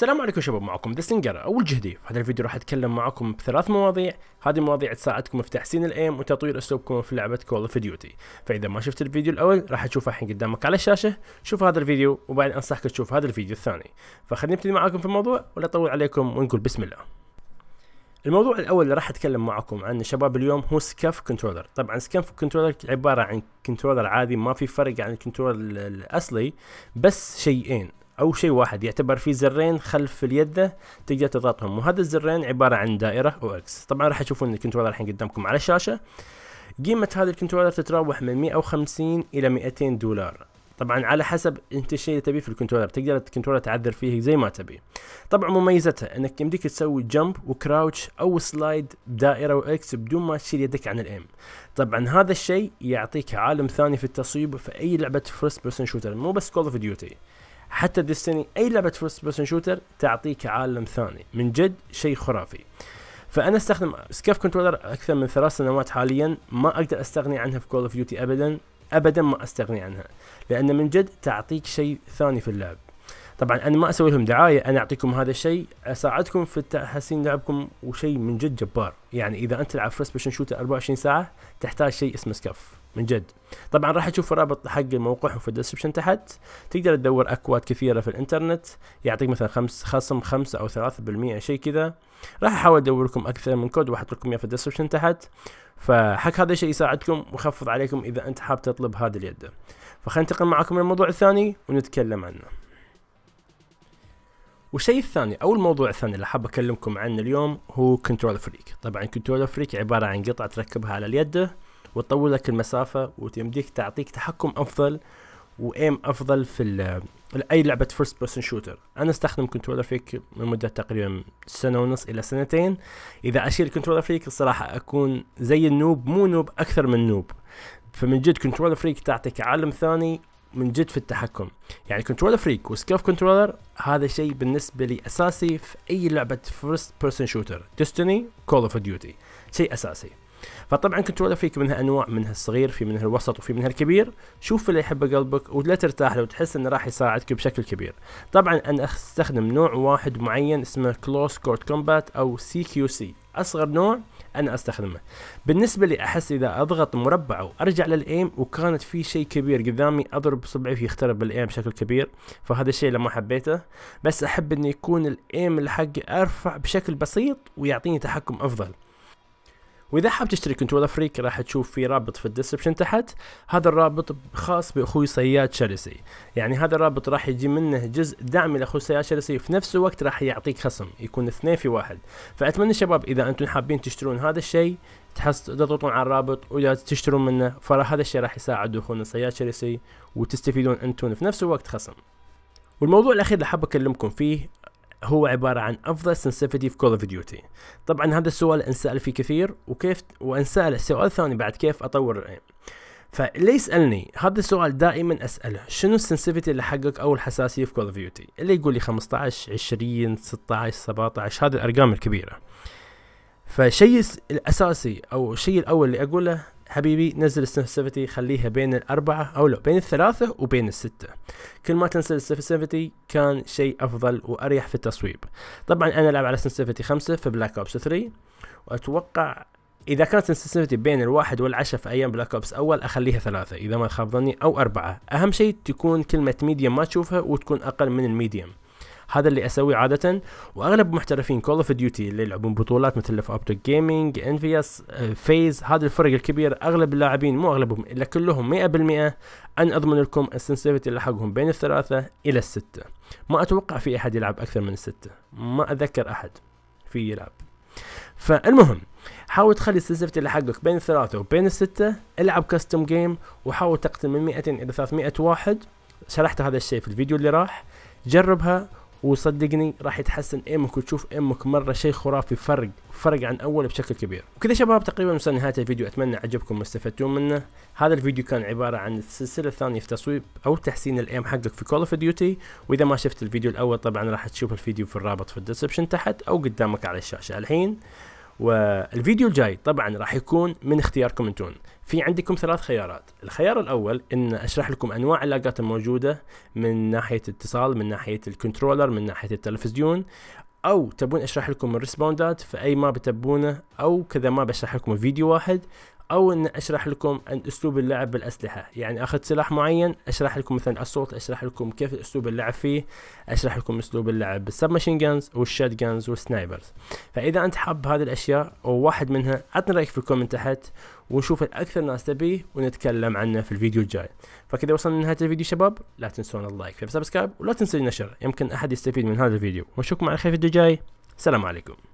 السلام عليكم شباب معكم دستنجر او الجهدي في هذا الفيديو راح اتكلم معكم بثلاث مواضيع هذه المواضيع تساعدكم في تحسين الايم وتطوير اسلوبكم في لعبه كول اوف ديوتي فاذا ما شفت الفيديو الاول راح تشوفه الحين قدامك على الشاشه شوف هذا الفيديو وبعدين انصحك تشوف هذا الفيديو الثاني فخليني ابتدي معكم في الموضوع ولا اطول عليكم ونقول بسم الله الموضوع الاول اللي راح اتكلم معكم عنه شباب اليوم هو سكاف كنترولر طبعا سكاف كنترولر عباره عن كنترولر عادي ما في فرق عن الكنترولر الاصلي بس شيئين او شيء واحد يعتبر فيه زرين خلف اليدة تقدر تضغطهم وهذا الزرين عبارة عن دائرة واكس طبعا راح تشوفون الكنترولر الحين قدامكم على الشاشة قيمة هذا الكنترولر تتراوح من 150 الى 200 دولار طبعا على حسب انت الشيء اللي تبيه في الكنترولر تقدر الكنترولر تعذر فيه زي ما تبي طبعا مميزتها انك يمديك تسوي جمب وكراوتش او سلايد دائره واكس بدون ما تشيل يدك عن الام طبعا هذا الشيء يعطيك عالم ثاني في التصويب في اي لعبه فيرست بيرسون شوتر مو بس كول اوف ديوتي حتى ديستني اي لعبه فيرست بيرسون شوتر تعطيك عالم ثاني من جد شيء خرافي فانا استخدم سكاف كنترولر اكثر من ثلاث سنوات حاليا ما اقدر استغني عنها في كول اوف ديوتي ابدا ابدا ما استغني عنها لان من جد تعطيك شيء ثاني في اللعب طبعا انا ما اسوي لهم دعايه انا اعطيكم هذا الشيء اساعدكم في تحسين لعبكم وشيء من جد جبار يعني اذا انت تلعب فيرست بيرسون شوتر 24 ساعه تحتاج شيء اسمه سكف من جد طبعا راح تشوف الرابط حق موقعهم في الديسكربشن تحت تقدر تدور اكواد كثيره في الانترنت يعطيك مثلا خمس خصم 5 او 3% شيء كذا راح احاول ادور لكم اكثر من كود واحط لكم اياه في الديسكربشن تحت فحق هذا الشيء يساعدكم ويخفض عليكم اذا انت حاب تطلب هذه اليد فخلينا ننتقل معكم للموضوع الثاني ونتكلم عنه والشيء الثاني او الموضوع الثاني اللي حاب اكلمكم عنه اليوم هو كنترول فريك طبعا كنترول فريك عباره عن قطعه تركبها على اليد وتطول لك المسافه وتمديك تعطيك تحكم افضل وايم افضل في اي لعبه فيرست بيرسون شوتر انا استخدم كنترول فريك من مده تقريبا سنه ونص الى سنتين اذا اشيل كنترول فريك الصراحه اكون زي النوب مو نوب اكثر من نوب فمن جد كنترول فريك تعطيك عالم ثاني من جد في التحكم يعني كنترولر فريك وسكيف كنترولر هذا شيء بالنسبه لي اساسي في اي لعبه فيرست بيرسون شوتر ديستني كول اوف ديوتي شيء اساسي فطبعا كنترولر فريك منها انواع منها الصغير في منها الوسط وفي منها الكبير شوف اللي يحبه قلبك ولا ترتاح لو تحس انه راح يساعدك بشكل كبير طبعا انا استخدم نوع واحد معين اسمه كلوس كورت كومبات او سي كيو سي اصغر نوع انا استخدمه بالنسبه لي احس اذا اضغط مربع وارجع للايم وكانت في شيء كبير قدامي اضرب صبعي في يخترب الايم بشكل كبير فهذا الشيء اللي ما حبيته بس احب انه يكون الايم اللي حقي ارفع بشكل بسيط ويعطيني تحكم افضل واذا حاب تشتري كنترولر فريك راح تشوف في رابط في الديسكربشن تحت هذا الرابط خاص باخوي صياد شرسي يعني هذا الرابط راح يجي منه جزء دعمي لاخوي صياد شرسي في نفس الوقت راح يعطيك خصم يكون اثنين في واحد فاتمنى شباب اذا انتم حابين تشترون هذا الشيء تضغطون على الرابط ولا تشترون منه هذا الشيء راح يساعد اخونا صياد شرسي وتستفيدون انتم في نفس الوقت خصم والموضوع الاخير اللي حاب اكلمكم فيه هو عبارة عن أفضل سنسيفيتي في كول اوف ديوتي طبعا هذا السؤال انسأل فيه كثير وكيف وانسأل سؤال ثاني بعد كيف أطور فاللي يسألني هذا السؤال دائما أسأله شنو السنسيفيتي اللي حقك أو الحساسية في كول اوف ديوتي اللي يقول لي 15 20 16 17 هذه الأرقام الكبيرة فشيء الأساسي أو الشيء الأول اللي أقوله حبيبي نزل السنسيفيتي خليها بين الأربعة أو لا بين الثلاثة وبين الستة كل ما تنزل السنسيفيتي كان شيء أفضل وأريح في التصويب طبعا أنا ألعب على سنسيفيتي خمسة في بلاك أوبس 3 وأتوقع إذا كانت سنسيفيتي بين الواحد والعشرة في أيام بلاك أوبس أول أخليها ثلاثة إذا ما خاب ظني أو أربعة أهم شيء تكون كلمة ميديم ما تشوفها وتكون أقل من الميديم هذا اللي اسويه عاده واغلب محترفين كول اوف ديوتي اللي يلعبون بطولات مثل في اوبتيك جيمنج انفياس فيز هذا الفرق الكبير اغلب اللاعبين مو اغلبهم الا كلهم 100% ان اضمن لكم السنسيفيتي اللي حقهم بين الثلاثه الى السته ما اتوقع في احد يلعب اكثر من السته ما اتذكر احد في يلعب فالمهم حاول تخلي السنسيفيتي اللي حقك بين الثلاثة وبين الستة العب كاستم جيم وحاول تقتل من 200 إلى 300 واحد شرحت هذا الشيء في الفيديو اللي راح جربها وصدقني راح يتحسن ايمك وتشوف ايمك مره شيء خرافي فرق فرق عن اول بشكل كبير وكذا شباب تقريبا وصلنا نهايه الفيديو اتمنى عجبكم واستفدتوا منه هذا الفيديو كان عباره عن السلسله الثانيه في تصويب او تحسين الايم حقك في كول اوف ديوتي واذا ما شفت الفيديو الاول طبعا راح تشوف الفيديو في الرابط في الديسكربشن تحت او قدامك على الشاشه الحين والفيديو الجاي طبعا راح يكون من اختياركم انتون في عندكم ثلاث خيارات الخيار الاول ان اشرح لكم انواع اللاقات الموجوده من ناحيه الاتصال من ناحيه الكنترولر من ناحيه التلفزيون او تبون اشرح لكم الريسبوندات فاي ما بتبونه او كذا ما بشرح لكم فيديو واحد او ان اشرح لكم عن اسلوب اللعب بالاسلحه يعني اخذ سلاح معين اشرح لكم مثلا الصوت اشرح لكم كيف اسلوب اللعب فيه اشرح لكم اسلوب اللعب بالسب ماشين جنز والشات جنز والسنايبرز فاذا انت حاب هذه الاشياء او واحد منها عطني رايك في الكومنت تحت ونشوف الاكثر ناس تبيه ونتكلم عنه في الفيديو الجاي فكذا وصلنا لنهايه الفيديو شباب لا تنسون اللايك في سبسكرايب ولا تنسوا النشر يمكن احد يستفيد من هذا الفيديو ونشوفكم على خير في الفيديو الجاي سلام عليكم